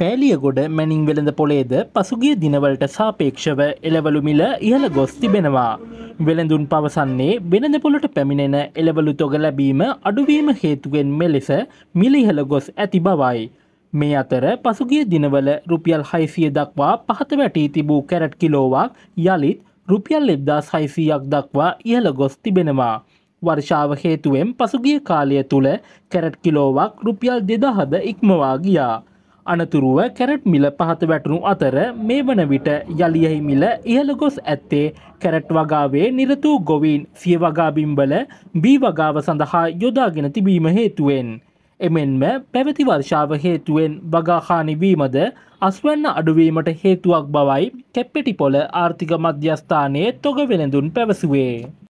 පෑලියගොඩ මැනිින් වෙළඳ පොලේද පසුගිය දිනවලට සාපේක්ෂව එළවලු මිල ඉහළ ගොස් තිබෙනවා. වෙළඳුන් පවසන්නේ වෙළඳ පොලට පැමිණෙන එළවලු තොග ලැබීම අඩුවීම හේතුවෙන් මෙලෙස මිල ඉහළ ගොස් ඇති බවයි. මේ අතර පසුගිය දිනවල රුපියල් හයිසිය දක්වා පහත වැටී තිබූ කැරට් කිලෝවක් යළිත් රුපියල් එබ්දාස් හයිසීයක් දක්වා ඉහළ ගොස් තිබෙනවා. වර්ෂාව හේතුවෙන් පසුගිය කාලය තුළ කැරට් කිලෝවක් රුපියල් දෙදහද ඉක්මවා ගියා. අනතුරුව කැරට් මිල පහත වැටනු අතර මේ වන විට යළියෙහි මිල ඉහළ ගොස් ඇත්තේ කැරට් වගාවේ නිරතූ ගොවීන් සිය වගාබිම්බල බී වගාව සඳහා යොදාගෙන තිබීම හේතුවෙන්. එමෙන්ම පැවති වර්ෂාව හේතුවෙන් වගාහානිවීමද අස්වන්න අඩුවීමට හේතුවක් බවයි කැප්පෙටිපොල ආර්ථික මධ්‍යස්ථානයේ තොග වෙළඳුන් පැවසුවේ.